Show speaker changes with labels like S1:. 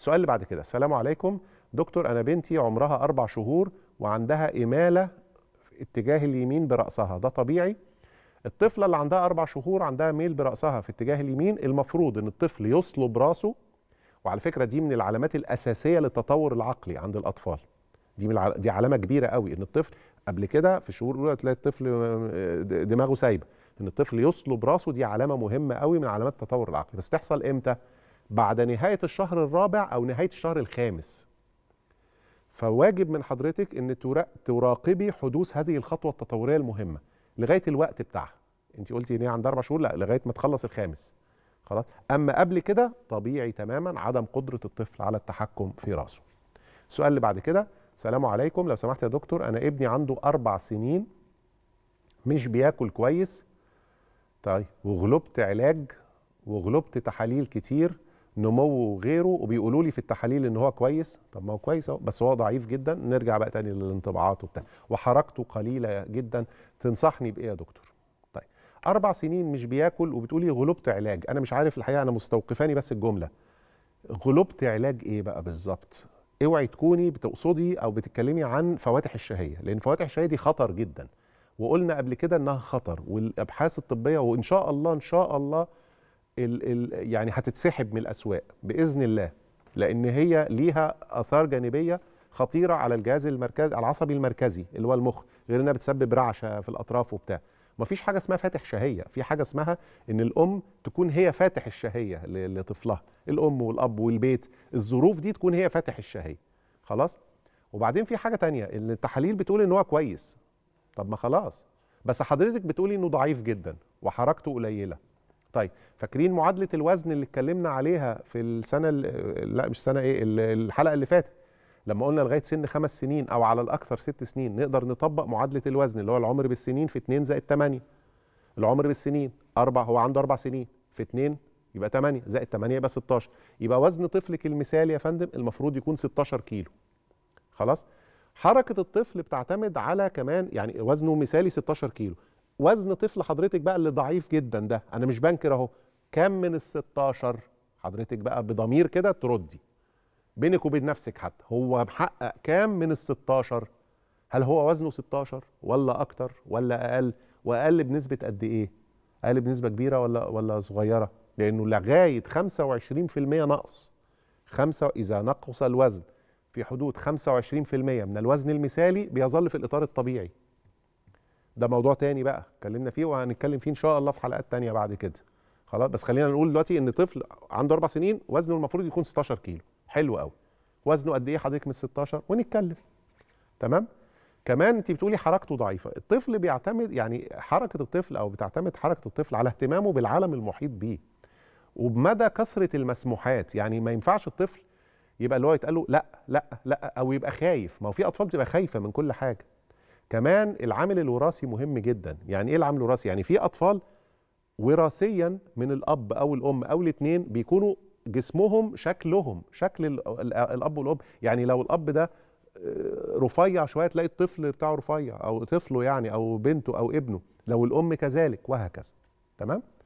S1: السؤال اللي بعد كده السلام عليكم دكتور انا بنتي عمرها اربع شهور وعندها اماله في اتجاه اليمين براسها ده طبيعي الطفله اللي عندها اربع شهور عندها ميل براسها في اتجاه اليمين المفروض ان الطفل يصلب راسه وعلى فكره دي من العلامات الاساسيه للتطور العقلي عند الاطفال دي من دي علامه كبيره قوي ان الطفل قبل كده في الشهور الاولى تلاقي الطفل آه، دماغه سايبه ان الطفل يصلب راسه دي علامه مهمه قوي من علامات التطور العقلي بس تحصل امتى بعد نهاية الشهر الرابع أو نهاية الشهر الخامس فواجب من حضرتك أن تراقبي حدوث هذه الخطوة التطورية المهمة لغاية الوقت بتاعها أنت قلتي إن هي عند أربع شهور لا لغاية ما تخلص الخامس خلاص أما قبل كده طبيعي تماما عدم قدرة الطفل على التحكم في رأسه السؤال اللي بعد كده السلام عليكم لو سمحت يا دكتور أنا ابني عنده أربع سنين مش بياكل كويس طيب وغلبت علاج وغلبت تحاليل كتير نمو وغيره وبيقولوا لي في التحاليل ان هو كويس طب ما هو كويس اهو بس هو ضعيف جدا نرجع بقى تاني للانطباعات وبتاع وحركته قليله جدا تنصحني بايه يا دكتور طيب اربع سنين مش بياكل وبتقولي غلبت علاج انا مش عارف الحقيقه انا مستوقفاني بس الجمله غلبت علاج ايه بقى بالظبط اوعي تكوني بتقصدي او بتتكلمي عن فواتح الشهيه لان فواتح الشهيه دي خطر جدا وقلنا قبل كده انها خطر والابحاث الطبيه وان شاء الله ان شاء الله ال ال يعني هتتسحب من الاسواق باذن الله لان هي ليها اثار جانبيه خطيره على الجهاز المركزي العصبي المركزي اللي هو المخ غير انها بتسبب رعشه في الاطراف وبتاع مفيش حاجه اسمها فاتح شهيه في حاجه اسمها ان الام تكون هي فاتح الشهيه لطفلها الام والاب والبيت الظروف دي تكون هي فاتح الشهيه خلاص وبعدين في حاجه تانية ان التحاليل بتقول ان هو كويس طب ما خلاص بس حضرتك بتقولي انه ضعيف جدا وحركته قليله طيب فاكرين معادله الوزن اللي اتكلمنا عليها في السنه لا مش سنه ايه الحلقه اللي فاتت لما قلنا لغايه سن خمس سنين او على الاكثر ست سنين نقدر نطبق معادله الوزن اللي هو العمر بالسنين في 2 زائد 8 العمر بالسنين اربع هو عنده اربع سنين في 2 يبقى 8 زائد 8 يبقى 16 يبقى وزن طفلك المثالي يا فندم المفروض يكون 16 كيلو خلاص حركه الطفل بتعتمد على كمان يعني وزنه مثالي 16 كيلو وزن طفل حضرتك بقى اللي ضعيف جدا ده انا مش بنكر اهو كام من ال 16 حضرتك بقى بضمير كده تردي بينك وبين نفسك حتى هو محقق كام من ال 16 هل هو وزنه 16 ولا اكتر ولا اقل واقل بنسبه قد ايه اقل بنسبه كبيره ولا ولا صغيره لانه لغايه 25% نقص خمسة اذا نقص الوزن في حدود 25% من الوزن المثالي بيظل في الاطار الطبيعي ده موضوع تاني بقى اتكلمنا فيه وهنتكلم فيه ان شاء الله في حلقات تانية بعد كده خلاص بس خلينا نقول دلوقتي ان طفل عنده اربع سنين وزنه المفروض يكون 16 كيلو حلو قوي وزنه قد ايه حضرتك من 16 ونتكلم تمام كمان انت بتقولي حركته ضعيفه الطفل بيعتمد يعني حركه الطفل او بتعتمد حركه الطفل على اهتمامه بالعالم المحيط بيه وبمدى كثره المسموحات يعني ما ينفعش الطفل يبقى اللي هو يتقال له لا لا لا او يبقى خايف ما هو في اطفال بتبقى خايفه من كل حاجه كمان العامل الوراثي مهم جدا يعني ايه العامل الوراثي يعني في اطفال وراثيا من الاب او الام او الاثنين بيكونوا جسمهم شكلهم شكل الاب والام يعني لو الاب ده آه، رفيع شويه تلاقي الطفل بتاعه رفيع او طفله يعني او بنته او ابنه لو الام كذلك وهكذا تمام